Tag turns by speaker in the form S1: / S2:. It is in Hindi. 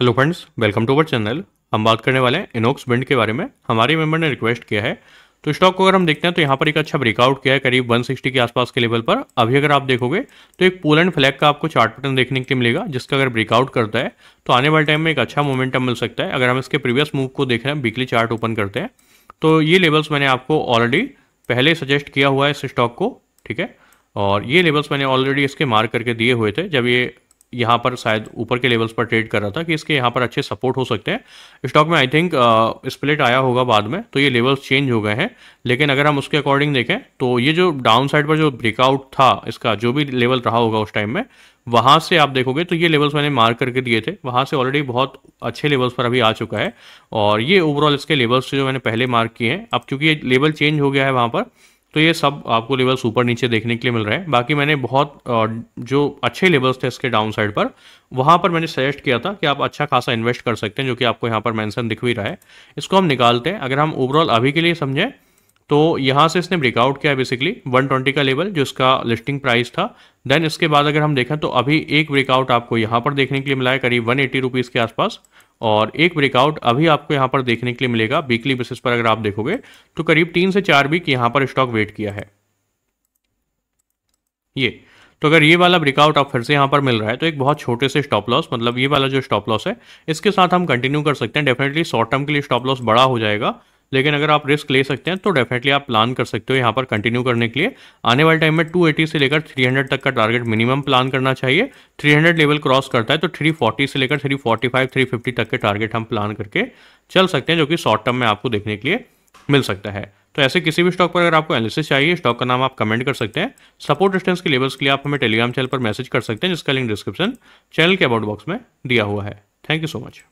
S1: hello friends welcome to our channel हम बात करने वाले हैं इनोक्स बिंड के बारे में हमारे मेंबर ने रिक्वेस्ट किया है तो स्टॉक को अगर हम देखते हैं तो यहाँ पर एक अच्छा ब्रेकआउट किया है करीब 160 के आसपास के लेवल पर अभी अगर आप देखोगे तो एक पोलैंड फ्लैग का आपको चार्ट पैटर्न देखने के लिए मिलेगा जिसका अगर ब्रेकआउट करता है तो आने वाले टाइम में एक अच्छा मोमेंटम मिल सकता है अगर हम इसके प्रीवियस मूव को देख रहे हैं वीकली चार्ट ओपन करते हैं तो ये लेवल्स मैंने आपको ऑलरेडी पहले सजेस्ट किया हुआ है इस स्टॉक को ठीक है और ये लेवल्स मैंने ऑलरेडी इसके मार्क करके दिए हुए थे जब ये यहाँ पर शायद ऊपर के लेवल्स पर ट्रेड कर रहा था कि इसके यहाँ पर अच्छे सपोर्ट हो सकते हैं स्टॉक में आई थिंक स्प्लिट आया होगा बाद में तो ये लेवल्स चेंज हो गए हैं लेकिन अगर हम उसके अकॉर्डिंग देखें तो ये जो डाउन साइड पर जो ब्रेकआउट था इसका जो भी लेवल रहा होगा उस टाइम में वहाँ से आप देखोगे तो ये लेवल्स मैंने मार्क करके दिए थे वहाँ से ऑलरेडी बहुत अच्छे लेवल्स पर अभी आ चुका है और ये ओवरऑल इसके लेवल्स जो मैंने पहले मार्क किए हैं अब क्योंकि ये लेवल चेंज हो गया है वहाँ पर तो ये सब आपको लेवल्स ऊपर नीचे देखने के लिए मिल रहे हैं बाकी मैंने बहुत जो अच्छे लेवल्स थे इसके डाउन साइड पर वहाँ पर मैंने सजेस्ट किया था कि आप अच्छा खासा इन्वेस्ट कर सकते हैं जो कि आपको यहाँ पर मैंसन दिख भी रहा है इसको हम निकालते हैं अगर हम ओवरऑल अभी के लिए समझें तो यहाँ से इसने ब्रेकआउट किया बेसिकली 120 का लेवल जो इसका लिस्टिंग प्राइस था देन इसके बाद अगर हम देखें तो अभी एक ब्रेकआउट आपको यहाँ पर देखने के लिए मिला है करीब वन एटी के आसपास और एक ब्रेकआउट अभी आपको यहाँ पर देखने के लिए मिलेगा वीकली बेसिस पर अगर आप देखोगे तो करीब तीन से चार वीक यहाँ पर स्टॉक वेट किया है ये तो अगर ये वाला ब्रेकआउट आप फिर से यहाँ पर मिल रहा है तो एक बहुत छोटे से स्टॉप लॉस मतलब ये वाला जो स्टॉप लॉस है इसके साथ हम कंटिन्यू कर सकते हैं डेफिनेटली शॉर्ट टर्म के लिए स्टॉप लॉस बड़ा हो जाएगा लेकिन अगर आप रिस्क ले सकते हैं तो डेफिनेटली आप प्लान कर सकते हो यहाँ पर कंटिन्यू करने के लिए आने वाले टाइम में 280 से लेकर 300 तक का टारगेट मिनिमम प्लान करना चाहिए 300 लेवल क्रॉस करता है तो 340 से लेकर 345 350 तक के टारगेट हम प्लान करके चल सकते हैं जो कि शॉर्ट टर्म में आपको देखने के लिए मिल सकता है तो ऐसे किसी भी स्टॉक पर अगर आपको एनालिसिस चाहिए स्टॉक का नाम आप कमेंट कर सकते हैं सपोर्ट डिस्टेंस के लेवल्स के लिए आप हमें टेलीग्राम चैनल पर मैसेज कर सकते हैं जिसका लिंक डिस्क्रिप्शन चैनल के अबाउट बॉक्स में दिया हुआ है थैंक यू सो मच